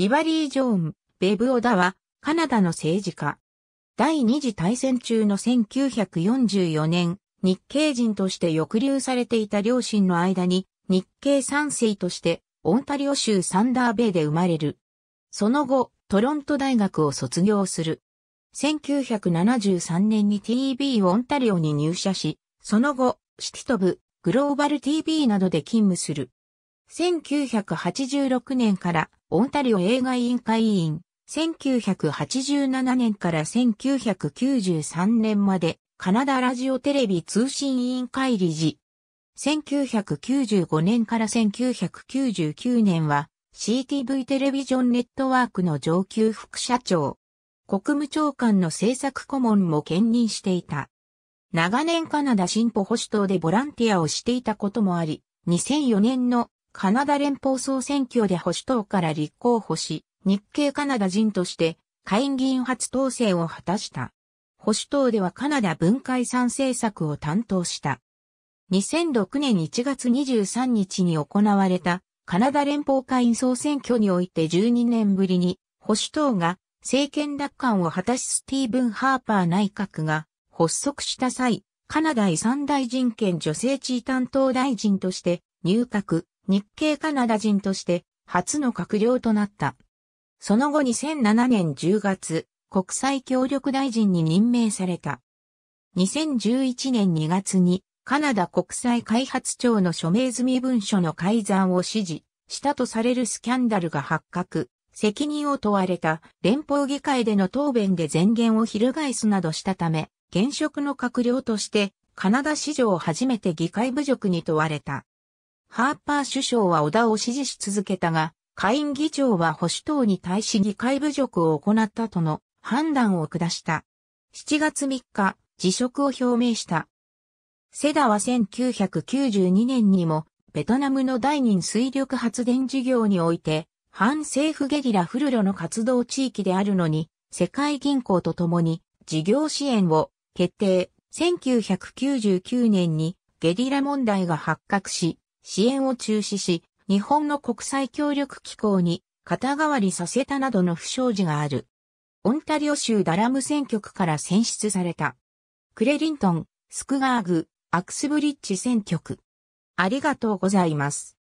ビバリー・ジョーン、ベブ・オダは、カナダの政治家。第二次大戦中の1944年、日系人として抑留されていた両親の間に、日系3世として、オンタリオ州サンダーベイで生まれる。その後、トロント大学を卒業する。1973年に TV オンタリオに入社し、その後、シティトブ、グローバル TV などで勤務する。1986年からオンタリオ映画委員会委員、1987年から1993年までカナダラジオテレビ通信委員会理事。1995年から1999年は CTV テレビジョンネットワークの上級副社長。国務長官の政策顧問も兼任していた。長年カナダ進歩保守党でボランティアをしていたこともあり、2004年のカナダ連邦総選挙で保守党から立候補し、日系カナダ人として下院議員初当選を果たした。保守党ではカナダ分解産政策を担当した。2006年1月23日に行われたカナダ連邦会員総選挙において12年ぶりに保守党が政権奪還を果たしスティーブン・ハーパー内閣が発足した際、カナダ遺産大臣兼女性地位担当大臣として入閣、日系カナダ人として初の閣僚となった。その後2007年10月、国際協力大臣に任命された。2011年2月にカナダ国際開発庁の署名済み文書の改ざんを指示したとされるスキャンダルが発覚、責任を問われた連邦議会での答弁で前言を翻すなどしたため、現職の閣僚としてカナダ史上初めて議会侮辱に問われた。ハーパー首相は小田を支持し続けたが、下院議長は保守党に対し議会侮辱を行ったとの判断を下した。7月3日、辞職を表明した。セダは1992年にも、ベトナムの第二水力発電事業において、反政府ゲリラフルロの活動地域であるのに、世界銀行とともに事業支援を決定。1999年にゲリラ問題が発覚し、支援を中止し、日本の国際協力機構に肩代わりさせたなどの不祥事がある。オンタリオ州ダラム選挙区から選出された。クレリントン、スクガーグ、アクスブリッジ選挙区。ありがとうございます。